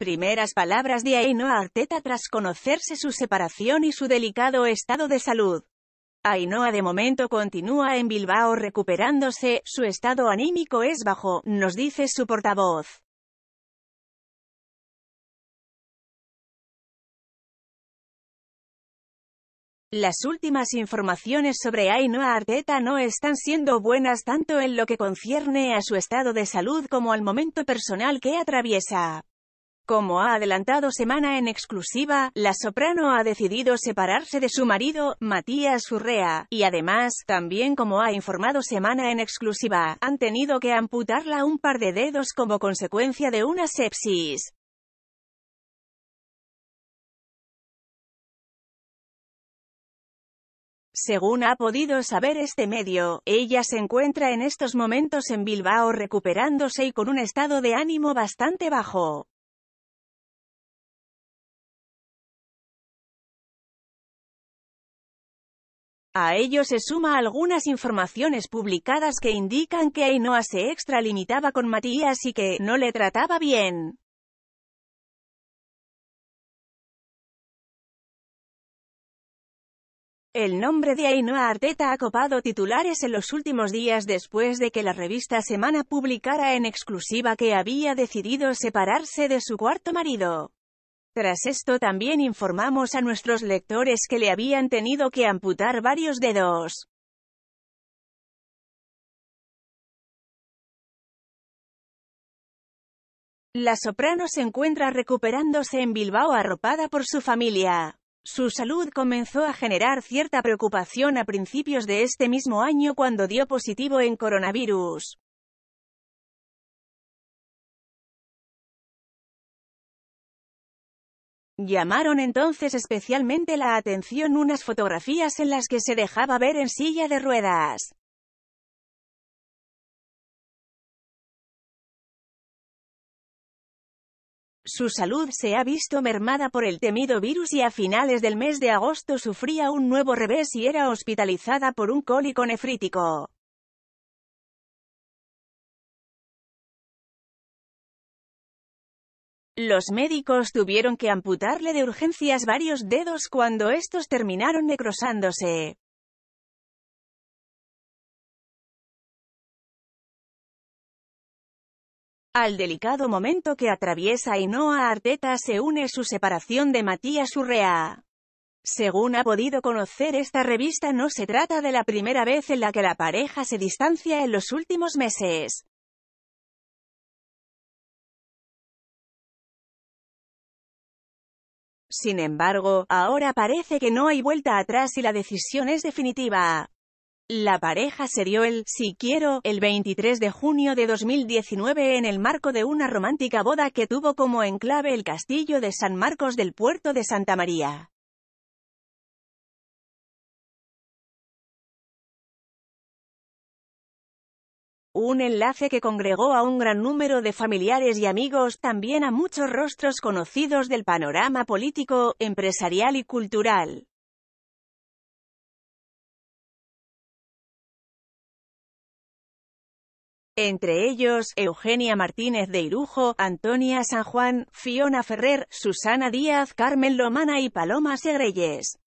Primeras palabras de Ainhoa Arteta tras conocerse su separación y su delicado estado de salud. Ainhoa de momento continúa en Bilbao recuperándose, su estado anímico es bajo, nos dice su portavoz. Las últimas informaciones sobre Ainhoa Arteta no están siendo buenas tanto en lo que concierne a su estado de salud como al momento personal que atraviesa. Como ha adelantado Semana en exclusiva, la soprano ha decidido separarse de su marido, Matías Urrea, y además, también como ha informado Semana en exclusiva, han tenido que amputarla un par de dedos como consecuencia de una sepsis. Según ha podido saber este medio, ella se encuentra en estos momentos en Bilbao recuperándose y con un estado de ánimo bastante bajo. A ello se suma algunas informaciones publicadas que indican que Ainhoa se extralimitaba con Matías y que no le trataba bien. El nombre de Ainhoa Arteta ha copado titulares en los últimos días después de que la revista Semana publicara en exclusiva que había decidido separarse de su cuarto marido. Tras esto también informamos a nuestros lectores que le habían tenido que amputar varios dedos. La soprano se encuentra recuperándose en Bilbao arropada por su familia. Su salud comenzó a generar cierta preocupación a principios de este mismo año cuando dio positivo en coronavirus. Llamaron entonces especialmente la atención unas fotografías en las que se dejaba ver en silla de ruedas. Su salud se ha visto mermada por el temido virus y a finales del mes de agosto sufría un nuevo revés y era hospitalizada por un cólico nefrítico. Los médicos tuvieron que amputarle de urgencias varios dedos cuando estos terminaron necrosándose. Al delicado momento que atraviesa a Arteta se une su separación de Matías Urrea. Según ha podido conocer esta revista no se trata de la primera vez en la que la pareja se distancia en los últimos meses. Sin embargo, ahora parece que no hay vuelta atrás y la decisión es definitiva. La pareja se dio el «Si quiero» el 23 de junio de 2019 en el marco de una romántica boda que tuvo como enclave el castillo de San Marcos del puerto de Santa María. un enlace que congregó a un gran número de familiares y amigos, también a muchos rostros conocidos del panorama político, empresarial y cultural. entre ellos Eugenia Martínez de Irujo, Antonia San Juan, Fiona Ferrer, Susana Díaz, Carmen Lomana y Paloma Segreyes.